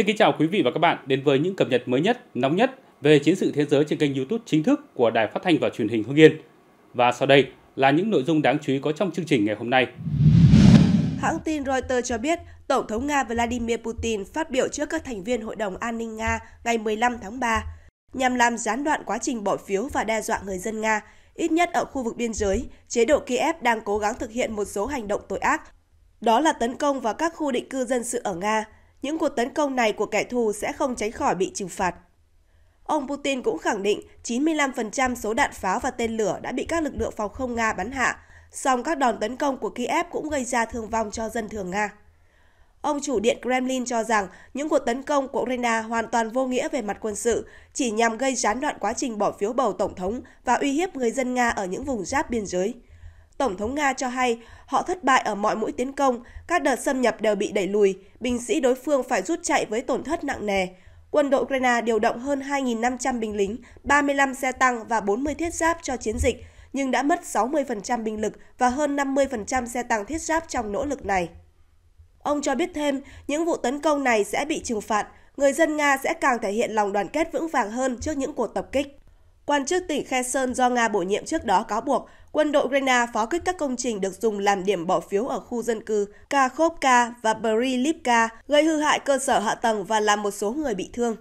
Xin kính chào quý vị và các bạn đến với những cập nhật mới nhất, nóng nhất về chiến sự thế giới trên kênh YouTube chính thức của Đài Phát thanh và Truyền hình Hưng Yên. Và sau đây là những nội dung đáng chú ý có trong chương trình ngày hôm nay. Hãng tin Reuters cho biết, Tổng thống Nga Vladimir Putin phát biểu trước các thành viên Hội đồng An ninh Nga ngày 15 tháng 3 nhằm làm gián đoạn quá trình bỏ phiếu và đe dọa người dân Nga, ít nhất ở khu vực biên giới, chế độ Kiev đang cố gắng thực hiện một số hành động tội ác. Đó là tấn công vào các khu định cư dân sự ở Nga, những cuộc tấn công này của kẻ thù sẽ không tránh khỏi bị trừng phạt. Ông Putin cũng khẳng định 95% số đạn pháo và tên lửa đã bị các lực lượng phòng không Nga bắn hạ, song các đòn tấn công của Kiev cũng gây ra thương vong cho dân thường Nga. Ông chủ điện Kremlin cho rằng những cuộc tấn công của Ukraine hoàn toàn vô nghĩa về mặt quân sự, chỉ nhằm gây gián đoạn quá trình bỏ phiếu bầu tổng thống và uy hiếp người dân Nga ở những vùng giáp biên giới. Tổng thống Nga cho hay họ thất bại ở mọi mũi tiến công, các đợt xâm nhập đều bị đẩy lùi, binh sĩ đối phương phải rút chạy với tổn thất nặng nề. Quân đội Ukraine điều động hơn 2.500 binh lính, 35 xe tăng và 40 thiết giáp cho chiến dịch, nhưng đã mất 60% binh lực và hơn 50% xe tăng thiết giáp trong nỗ lực này. Ông cho biết thêm, những vụ tấn công này sẽ bị trừng phạt, người dân Nga sẽ càng thể hiện lòng đoàn kết vững vàng hơn trước những cuộc tập kích. Quan chức tỉnh Kherson do Nga bổ nhiệm trước đó cáo buộc Quân đội Ukraine phá kích các công trình được dùng làm điểm bỏ phiếu ở khu dân cư Kakhovka và Brilivka, gây hư hại cơ sở hạ tầng và làm một số người bị thương.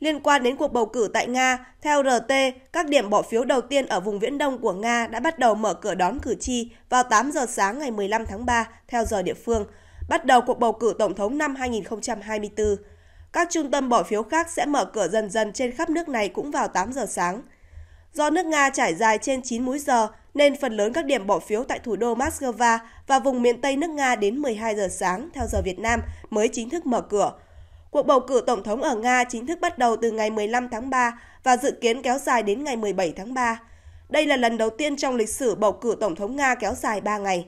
Liên quan đến cuộc bầu cử tại Nga, theo RT, các điểm bỏ phiếu đầu tiên ở vùng viễn đông của Nga đã bắt đầu mở cửa đón cử tri vào 8 giờ sáng ngày 15 tháng 3 theo giờ địa phương, bắt đầu cuộc bầu cử tổng thống năm 2024. Các trung tâm bỏ phiếu khác sẽ mở cửa dần dần trên khắp nước này cũng vào 8 giờ sáng. Do nước Nga trải dài trên 9 múi giờ, nên phần lớn các điểm bỏ phiếu tại thủ đô Moscow và vùng miền Tây nước Nga đến 12 giờ sáng theo giờ Việt Nam mới chính thức mở cửa. Cuộc bầu cử tổng thống ở Nga chính thức bắt đầu từ ngày 15 tháng 3 và dự kiến kéo dài đến ngày 17 tháng 3. Đây là lần đầu tiên trong lịch sử bầu cử tổng thống Nga kéo dài 3 ngày.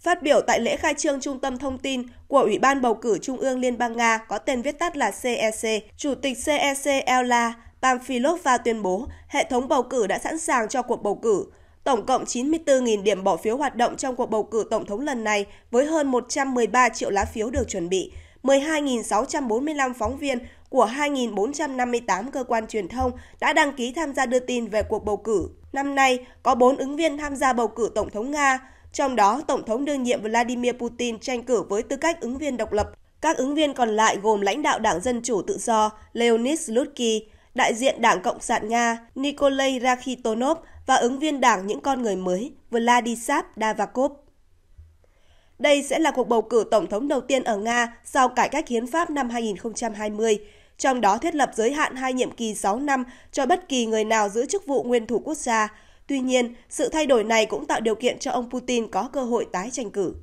Phát biểu tại lễ khai trương Trung tâm Thông tin của Ủy ban Bầu cử Trung ương Liên bang Nga có tên viết tắt là CEC, e Chủ tịch CEC e Ella Pamphilova tuyên bố hệ thống bầu cử đã sẵn sàng cho cuộc bầu cử. Tổng cộng 94.000 điểm bỏ phiếu hoạt động trong cuộc bầu cử tổng thống lần này với hơn 113 triệu lá phiếu được chuẩn bị. 12.645 phóng viên của 2.458 cơ quan truyền thông đã đăng ký tham gia đưa tin về cuộc bầu cử. Năm nay, có 4 ứng viên tham gia bầu cử Tổng thống Nga, trong đó Tổng thống đương nhiệm Vladimir Putin tranh cử với tư cách ứng viên độc lập. Các ứng viên còn lại gồm lãnh đạo Đảng Dân Chủ Tự Do Leonid Slutsky, đại diện Đảng Cộng sản Nga Nikolai Rakhitonov và ứng viên đảng những con người mới Vladislav Davakov. Đây sẽ là cuộc bầu cử tổng thống đầu tiên ở Nga sau cải cách hiến pháp năm 2020, trong đó thiết lập giới hạn hai nhiệm kỳ 6 năm cho bất kỳ người nào giữ chức vụ nguyên thủ quốc gia. Tuy nhiên, sự thay đổi này cũng tạo điều kiện cho ông Putin có cơ hội tái tranh cử.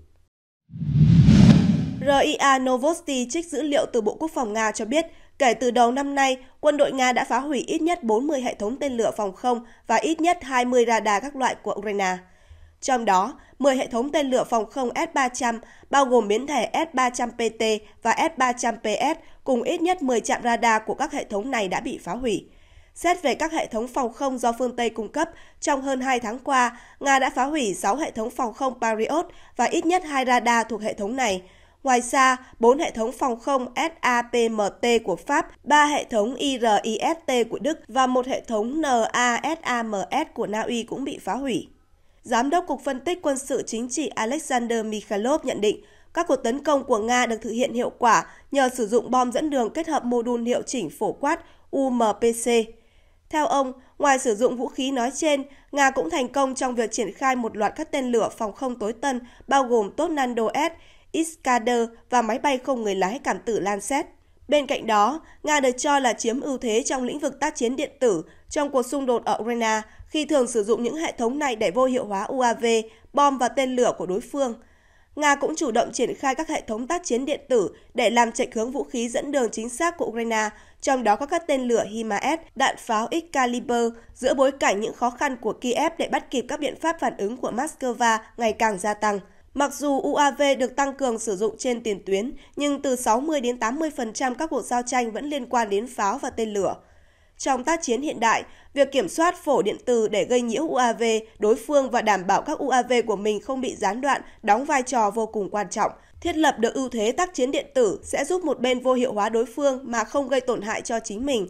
RIA Novosti trích dữ liệu từ Bộ Quốc phòng Nga cho biết Kể từ đầu năm nay, quân đội Nga đã phá hủy ít nhất 40 hệ thống tên lửa phòng không và ít nhất 20 radar các loại của Ukraine. Trong đó, 10 hệ thống tên lửa phòng không S-300, bao gồm biến thể S-300PT và S-300PS, cùng ít nhất 10 trạm radar của các hệ thống này đã bị phá hủy. Xét về các hệ thống phòng không do phương Tây cung cấp, trong hơn 2 tháng qua, Nga đã phá hủy 6 hệ thống phòng không Patriot và ít nhất 2 radar thuộc hệ thống này, Ngoài ra, bốn hệ thống phòng không SAPMT của Pháp, ba hệ thống IRIST của Đức và một hệ thống NASAMS của Na Uy cũng bị phá hủy. Giám đốc Cục Phân tích Quân sự Chính trị Alexander Mikhailov nhận định, các cuộc tấn công của Nga được thực hiện hiệu quả nhờ sử dụng bom dẫn đường kết hợp mô đun hiệu chỉnh phổ quát UMPC. Theo ông, ngoài sử dụng vũ khí nói trên, Nga cũng thành công trong việc triển khai một loạt các tên lửa phòng không tối tân bao gồm Tornado S, Iskander và máy bay không người lái cảm tử Lancet. Bên cạnh đó, Nga được cho là chiếm ưu thế trong lĩnh vực tác chiến điện tử trong cuộc xung đột ở Ukraine khi thường sử dụng những hệ thống này để vô hiệu hóa UAV, bom và tên lửa của đối phương. Nga cũng chủ động triển khai các hệ thống tác chiến điện tử để làm chệch hướng vũ khí dẫn đường chính xác của Ukraine, trong đó có các tên lửa HIMARS, đạn pháo Excalibur, giữa bối cảnh những khó khăn của Kiev để bắt kịp các biện pháp phản ứng của Moscow ngày càng gia tăng. Mặc dù UAV được tăng cường sử dụng trên tiền tuyến, nhưng từ 60 đến 80% các cuộc giao tranh vẫn liên quan đến pháo và tên lửa. Trong tác chiến hiện đại, việc kiểm soát phổ điện tử để gây nhiễu UAV đối phương và đảm bảo các UAV của mình không bị gián đoạn đóng vai trò vô cùng quan trọng. Thiết lập được ưu thế tác chiến điện tử sẽ giúp một bên vô hiệu hóa đối phương mà không gây tổn hại cho chính mình.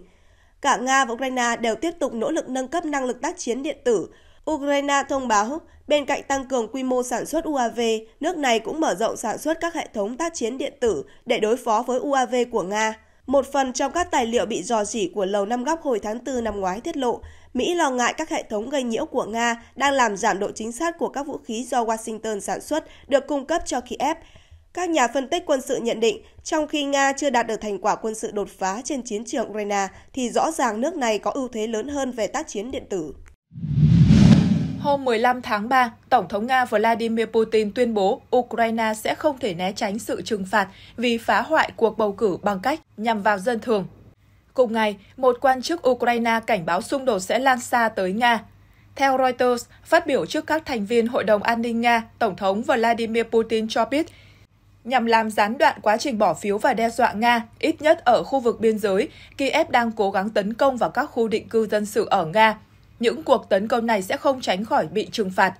Cả Nga và Ukraine đều tiếp tục nỗ lực nâng cấp năng lực tác chiến điện tử, Ukraine thông báo, bên cạnh tăng cường quy mô sản xuất UAV, nước này cũng mở rộng sản xuất các hệ thống tác chiến điện tử để đối phó với UAV của Nga. Một phần trong các tài liệu bị dò dỉ của Lầu Năm Góc hồi tháng 4 năm ngoái tiết lộ, Mỹ lo ngại các hệ thống gây nhiễu của Nga đang làm giảm độ chính xác của các vũ khí do Washington sản xuất được cung cấp cho Kiev. Các nhà phân tích quân sự nhận định, trong khi Nga chưa đạt được thành quả quân sự đột phá trên chiến trường Ukraine, thì rõ ràng nước này có ưu thế lớn hơn về tác chiến điện tử. Hôm 15 tháng 3, Tổng thống Nga Vladimir Putin tuyên bố Ukraine sẽ không thể né tránh sự trừng phạt vì phá hoại cuộc bầu cử bằng cách nhằm vào dân thường. Cùng ngày, một quan chức Ukraine cảnh báo xung đột sẽ lan xa tới Nga. Theo Reuters, phát biểu trước các thành viên Hội đồng An ninh Nga, Tổng thống Vladimir Putin cho biết Nhằm làm gián đoạn quá trình bỏ phiếu và đe dọa Nga, ít nhất ở khu vực biên giới, Kiev đang cố gắng tấn công vào các khu định cư dân sự ở Nga, những cuộc tấn công này sẽ không tránh khỏi bị trừng phạt.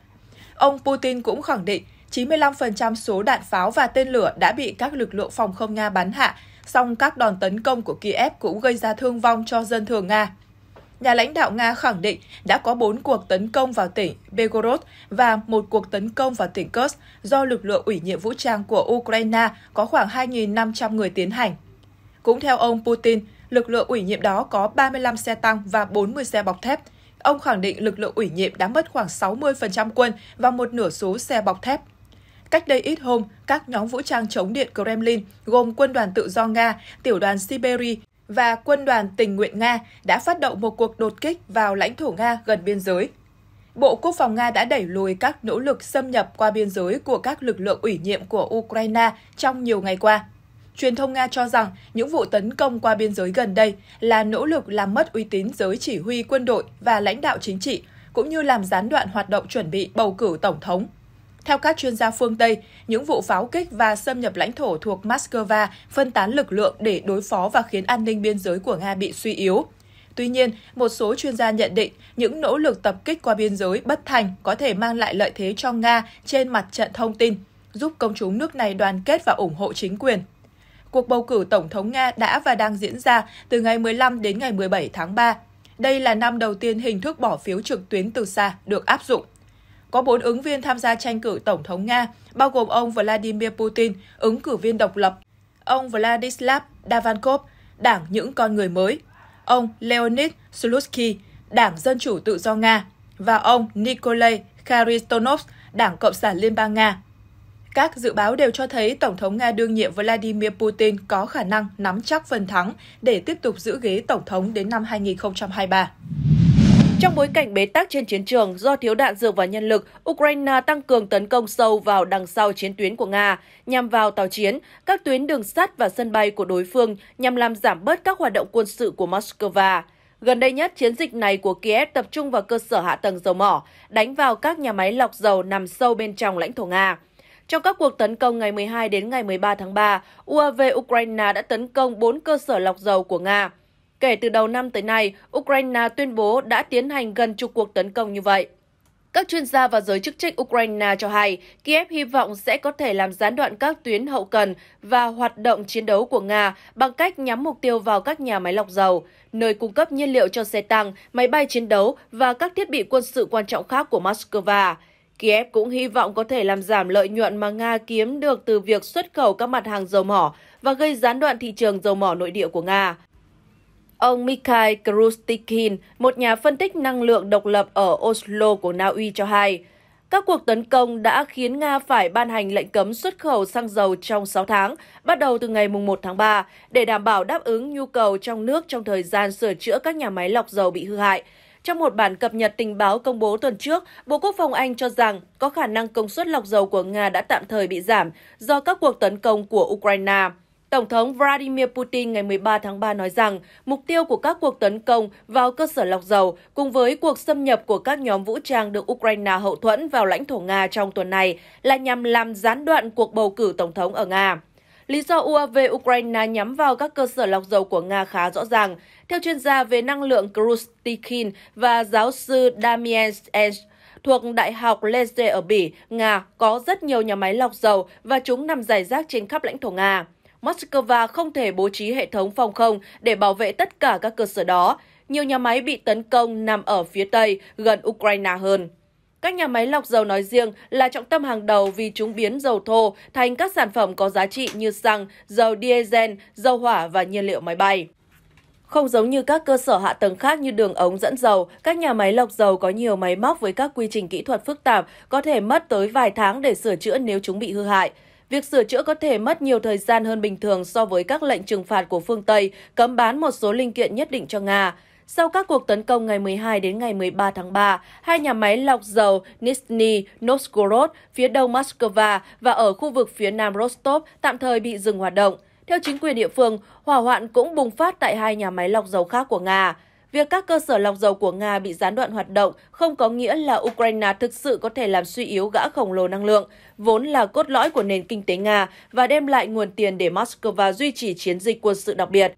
Ông Putin cũng khẳng định 95% số đạn pháo và tên lửa đã bị các lực lượng phòng không Nga bắn hạ, song các đòn tấn công của Kiev cũng gây ra thương vong cho dân thường Nga. Nhà lãnh đạo Nga khẳng định đã có 4 cuộc tấn công vào tỉnh Begorod và một cuộc tấn công vào tỉnh Kursk do lực lượng ủy nhiệm vũ trang của Ukraine có khoảng 2.500 người tiến hành. Cũng theo ông Putin, lực lượng ủy nhiệm đó có 35 xe tăng và 40 xe bọc thép, Ông khẳng định lực lượng ủy nhiệm đã mất khoảng 60% quân và một nửa số xe bọc thép. Cách đây ít hôm, các nhóm vũ trang chống điện Kremlin gồm quân đoàn tự do Nga, tiểu đoàn Siberia và quân đoàn tình nguyện Nga đã phát động một cuộc đột kích vào lãnh thổ Nga gần biên giới. Bộ Quốc phòng Nga đã đẩy lùi các nỗ lực xâm nhập qua biên giới của các lực lượng ủy nhiệm của Ukraine trong nhiều ngày qua truyền thông Nga cho rằng những vụ tấn công qua biên giới gần đây là nỗ lực làm mất uy tín giới chỉ huy quân đội và lãnh đạo chính trị, cũng như làm gián đoạn hoạt động chuẩn bị bầu cử tổng thống. Theo các chuyên gia phương Tây, những vụ pháo kích và xâm nhập lãnh thổ thuộc Moscow phân tán lực lượng để đối phó và khiến an ninh biên giới của Nga bị suy yếu. Tuy nhiên, một số chuyên gia nhận định những nỗ lực tập kích qua biên giới bất thành có thể mang lại lợi thế cho Nga trên mặt trận thông tin, giúp công chúng nước này đoàn kết và ủng hộ chính quyền cuộc bầu cử Tổng thống Nga đã và đang diễn ra từ ngày 15 đến ngày 17 tháng 3. Đây là năm đầu tiên hình thức bỏ phiếu trực tuyến từ xa được áp dụng. Có bốn ứng viên tham gia tranh cử Tổng thống Nga, bao gồm ông Vladimir Putin, ứng cử viên độc lập, ông Vladislav Davankov, Đảng Những Con Người Mới, ông Leonid Slutsky, Đảng Dân Chủ Tự Do Nga, và ông Nikolai Kharistonov, Đảng Cộng sản Liên bang Nga. Các dự báo đều cho thấy Tổng thống Nga đương nhiệm Vladimir Putin có khả năng nắm chắc phần thắng để tiếp tục giữ ghế Tổng thống đến năm 2023. Trong bối cảnh bế tắc trên chiến trường do thiếu đạn dược và nhân lực, Ukraine tăng cường tấn công sâu vào đằng sau chiến tuyến của Nga, nhằm vào tàu chiến, các tuyến đường sắt và sân bay của đối phương nhằm làm giảm bớt các hoạt động quân sự của Moscow. Gần đây nhất, chiến dịch này của Kiev tập trung vào cơ sở hạ tầng dầu mỏ, đánh vào các nhà máy lọc dầu nằm sâu bên trong lãnh thổ Nga. Trong các cuộc tấn công ngày 12 đến ngày 13 tháng 3, UAV Ukraine đã tấn công 4 cơ sở lọc dầu của Nga. Kể từ đầu năm tới nay, Ukraine tuyên bố đã tiến hành gần chục cuộc tấn công như vậy. Các chuyên gia và giới chức trách Ukraine cho hay, Kiev hy vọng sẽ có thể làm gián đoạn các tuyến hậu cần và hoạt động chiến đấu của Nga bằng cách nhắm mục tiêu vào các nhà máy lọc dầu, nơi cung cấp nhiên liệu cho xe tăng, máy bay chiến đấu và các thiết bị quân sự quan trọng khác của Moscow. Kiev cũng hy vọng có thể làm giảm lợi nhuận mà Nga kiếm được từ việc xuất khẩu các mặt hàng dầu mỏ và gây gián đoạn thị trường dầu mỏ nội địa của Nga. Ông Mikhail Krustikin, một nhà phân tích năng lượng độc lập ở Oslo của Na Uy cho hay, các cuộc tấn công đã khiến Nga phải ban hành lệnh cấm xuất khẩu xăng dầu trong 6 tháng, bắt đầu từ ngày 1 tháng 3, để đảm bảo đáp ứng nhu cầu trong nước trong thời gian sửa chữa các nhà máy lọc dầu bị hư hại – trong một bản cập nhật tình báo công bố tuần trước, Bộ Quốc phòng Anh cho rằng có khả năng công suất lọc dầu của Nga đã tạm thời bị giảm do các cuộc tấn công của Ukraine. Tổng thống Vladimir Putin ngày 13 tháng 3 nói rằng mục tiêu của các cuộc tấn công vào cơ sở lọc dầu cùng với cuộc xâm nhập của các nhóm vũ trang được Ukraine hậu thuẫn vào lãnh thổ Nga trong tuần này là nhằm làm gián đoạn cuộc bầu cử tổng thống ở Nga. Lý do UAV Ukraine nhắm vào các cơ sở lọc dầu của Nga khá rõ ràng. Theo chuyên gia về năng lượng Krustikin và giáo sư Damien Ensch, thuộc Đại học Leicester ở Bỉ, Nga có rất nhiều nhà máy lọc dầu và chúng nằm rải rác trên khắp lãnh thổ Nga. Moscow không thể bố trí hệ thống phòng không để bảo vệ tất cả các cơ sở đó. Nhiều nhà máy bị tấn công nằm ở phía Tây, gần Ukraine hơn. Các nhà máy lọc dầu nói riêng là trọng tâm hàng đầu vì chúng biến dầu thô thành các sản phẩm có giá trị như xăng, dầu diesel, dầu hỏa và nhiên liệu máy bay. Không giống như các cơ sở hạ tầng khác như đường ống dẫn dầu, các nhà máy lọc dầu có nhiều máy móc với các quy trình kỹ thuật phức tạp, có thể mất tới vài tháng để sửa chữa nếu chúng bị hư hại. Việc sửa chữa có thể mất nhiều thời gian hơn bình thường so với các lệnh trừng phạt của phương Tây cấm bán một số linh kiện nhất định cho Nga. Sau các cuộc tấn công ngày 12 đến ngày 13 tháng 3, hai nhà máy lọc dầu Nizhny Novgorod phía đông Moscow và ở khu vực phía nam Rostov tạm thời bị dừng hoạt động. Theo chính quyền địa phương, hỏa hoạn cũng bùng phát tại hai nhà máy lọc dầu khác của Nga. Việc các cơ sở lọc dầu của Nga bị gián đoạn hoạt động không có nghĩa là Ukraine thực sự có thể làm suy yếu gã khổng lồ năng lượng, vốn là cốt lõi của nền kinh tế Nga và đem lại nguồn tiền để Moscow duy trì chiến dịch quân sự đặc biệt.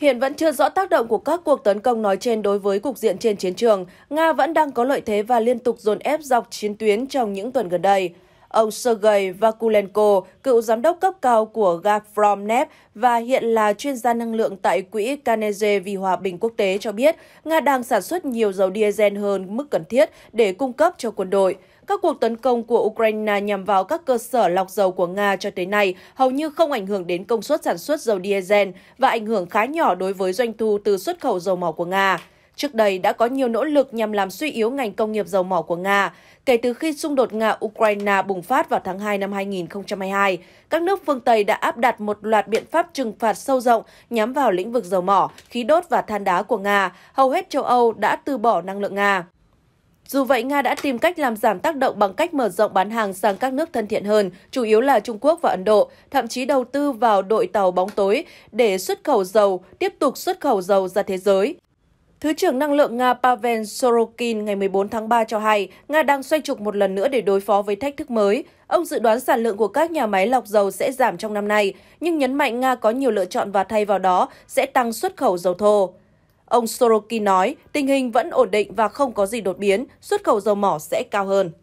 Hiện vẫn chưa rõ tác động của các cuộc tấn công nói trên đối với cục diện trên chiến trường. Nga vẫn đang có lợi thế và liên tục dồn ép dọc chiến tuyến trong những tuần gần đây. Ông Sergei Vakulenko, cựu giám đốc cấp cao của Gazpromneft và hiện là chuyên gia năng lượng tại Quỹ Carnegie vì Hòa bình Quốc tế cho biết, Nga đang sản xuất nhiều dầu diesel hơn mức cần thiết để cung cấp cho quân đội. Các cuộc tấn công của Ukraine nhằm vào các cơ sở lọc dầu của Nga cho tới nay hầu như không ảnh hưởng đến công suất sản xuất dầu diesel và ảnh hưởng khá nhỏ đối với doanh thu từ xuất khẩu dầu mỏ của Nga trước đây đã có nhiều nỗ lực nhằm làm suy yếu ngành công nghiệp dầu mỏ của Nga. Kể từ khi xung đột Nga-Ukraine bùng phát vào tháng 2 năm 2022, các nước phương Tây đã áp đặt một loạt biện pháp trừng phạt sâu rộng nhắm vào lĩnh vực dầu mỏ, khí đốt và than đá của Nga. Hầu hết châu Âu đã từ bỏ năng lượng Nga. Dù vậy, Nga đã tìm cách làm giảm tác động bằng cách mở rộng bán hàng sang các nước thân thiện hơn, chủ yếu là Trung Quốc và Ấn Độ, thậm chí đầu tư vào đội tàu bóng tối để xuất khẩu dầu, tiếp tục xuất khẩu dầu ra thế giới. Thứ trưởng Năng lượng Nga Pavel Sorokin ngày 14 tháng 3 cho hay, Nga đang xoay trục một lần nữa để đối phó với thách thức mới. Ông dự đoán sản lượng của các nhà máy lọc dầu sẽ giảm trong năm nay, nhưng nhấn mạnh Nga có nhiều lựa chọn và thay vào đó sẽ tăng xuất khẩu dầu thô. Ông Sorokin nói, tình hình vẫn ổn định và không có gì đột biến, xuất khẩu dầu mỏ sẽ cao hơn.